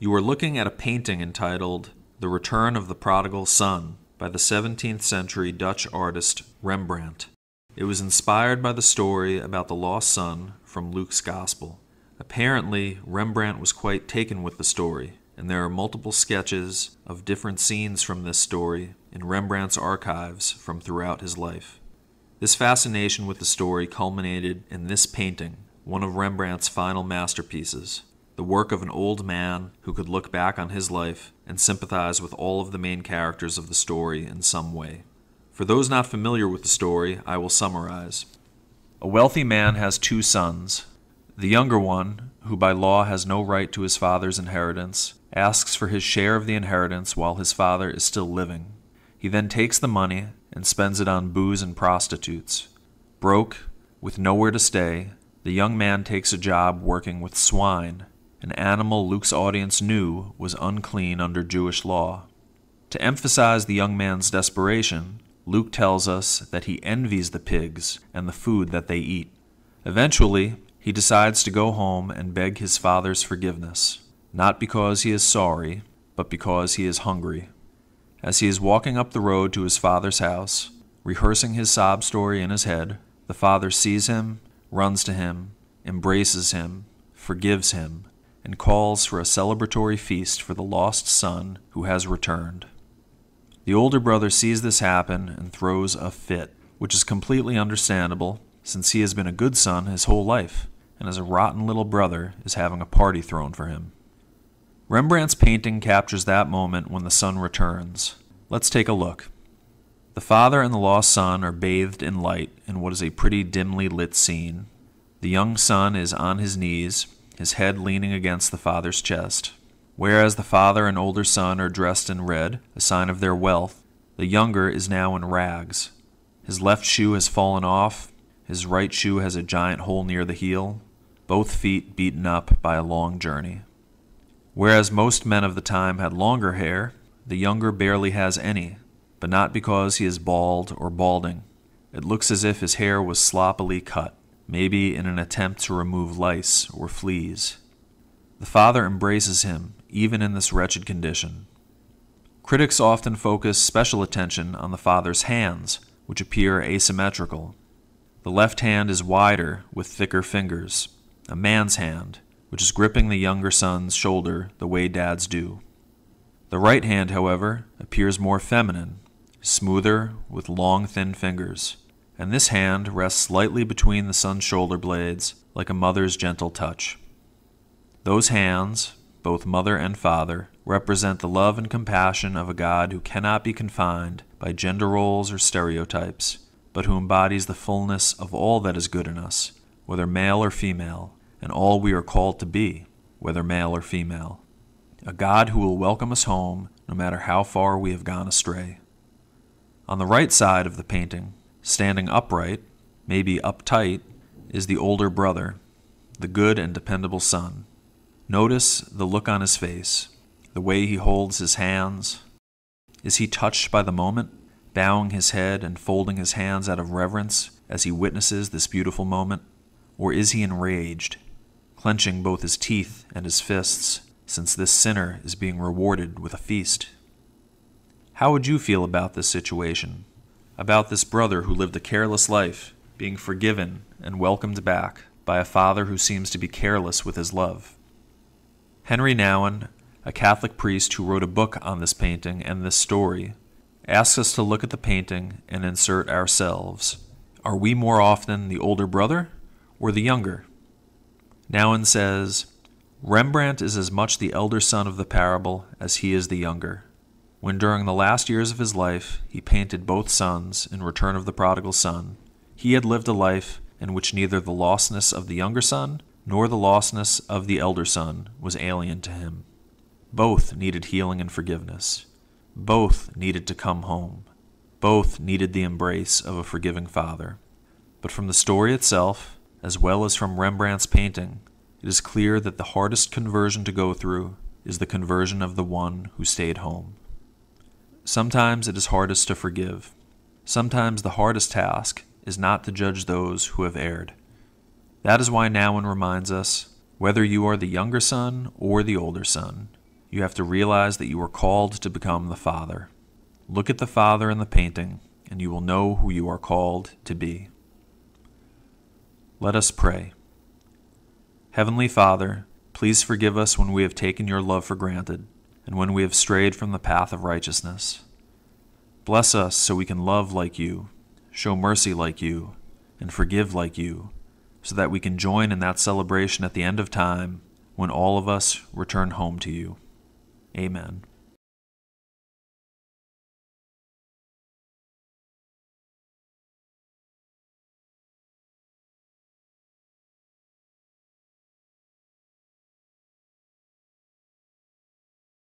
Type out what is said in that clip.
You are looking at a painting entitled The Return of the Prodigal Son by the 17th century Dutch artist Rembrandt. It was inspired by the story about the lost son from Luke's Gospel. Apparently, Rembrandt was quite taken with the story, and there are multiple sketches of different scenes from this story in Rembrandt's archives from throughout his life. This fascination with the story culminated in this painting, one of Rembrandt's final masterpieces, the work of an old man who could look back on his life and sympathize with all of the main characters of the story in some way. For those not familiar with the story, I will summarize. A wealthy man has two sons. The younger one, who by law has no right to his father's inheritance, asks for his share of the inheritance while his father is still living. He then takes the money and spends it on booze and prostitutes. Broke, with nowhere to stay, the young man takes a job working with swine an animal Luke's audience knew was unclean under Jewish law. To emphasize the young man's desperation, Luke tells us that he envies the pigs and the food that they eat. Eventually, he decides to go home and beg his father's forgiveness, not because he is sorry, but because he is hungry. As he is walking up the road to his father's house, rehearsing his sob story in his head, the father sees him, runs to him, embraces him, forgives him, and calls for a celebratory feast for the lost son who has returned. The older brother sees this happen and throws a fit, which is completely understandable since he has been a good son his whole life, and his rotten little brother is having a party thrown for him. Rembrandt's painting captures that moment when the son returns. Let's take a look. The father and the lost son are bathed in light in what is a pretty dimly lit scene. The young son is on his knees, his head leaning against the father's chest. Whereas the father and older son are dressed in red, a sign of their wealth, the younger is now in rags. His left shoe has fallen off, his right shoe has a giant hole near the heel, both feet beaten up by a long journey. Whereas most men of the time had longer hair, the younger barely has any, but not because he is bald or balding. It looks as if his hair was sloppily cut maybe in an attempt to remove lice or fleas. The father embraces him, even in this wretched condition. Critics often focus special attention on the father's hands, which appear asymmetrical. The left hand is wider, with thicker fingers, a man's hand, which is gripping the younger son's shoulder the way dads do. The right hand, however, appears more feminine, smoother, with long, thin fingers and this hand rests lightly between the son's shoulder blades like a mother's gentle touch. Those hands, both mother and father, represent the love and compassion of a God who cannot be confined by gender roles or stereotypes, but who embodies the fullness of all that is good in us, whether male or female, and all we are called to be, whether male or female. A God who will welcome us home no matter how far we have gone astray. On the right side of the painting, Standing upright, maybe uptight, is the older brother, the good and dependable son. Notice the look on his face, the way he holds his hands. Is he touched by the moment, bowing his head and folding his hands out of reverence as he witnesses this beautiful moment? Or is he enraged, clenching both his teeth and his fists, since this sinner is being rewarded with a feast? How would you feel about this situation? about this brother who lived a careless life, being forgiven and welcomed back by a father who seems to be careless with his love. Henry Nouwen, a Catholic priest who wrote a book on this painting and this story, asks us to look at the painting and insert ourselves. Are we more often the older brother or the younger? Nouwen says, Rembrandt is as much the elder son of the parable as he is the younger when during the last years of his life he painted both sons in Return of the Prodigal Son, he had lived a life in which neither the lostness of the younger son nor the lostness of the elder son was alien to him. Both needed healing and forgiveness. Both needed to come home. Both needed the embrace of a forgiving father. But from the story itself, as well as from Rembrandt's painting, it is clear that the hardest conversion to go through is the conversion of the one who stayed home. Sometimes it is hardest to forgive. Sometimes the hardest task is not to judge those who have erred. That is why Nouwen reminds us whether you are the younger son or the older son, you have to realize that you are called to become the father. Look at the father in the painting, and you will know who you are called to be. Let us pray. Heavenly Father, please forgive us when we have taken your love for granted and when we have strayed from the path of righteousness. Bless us so we can love like you, show mercy like you, and forgive like you, so that we can join in that celebration at the end of time when all of us return home to you. Amen.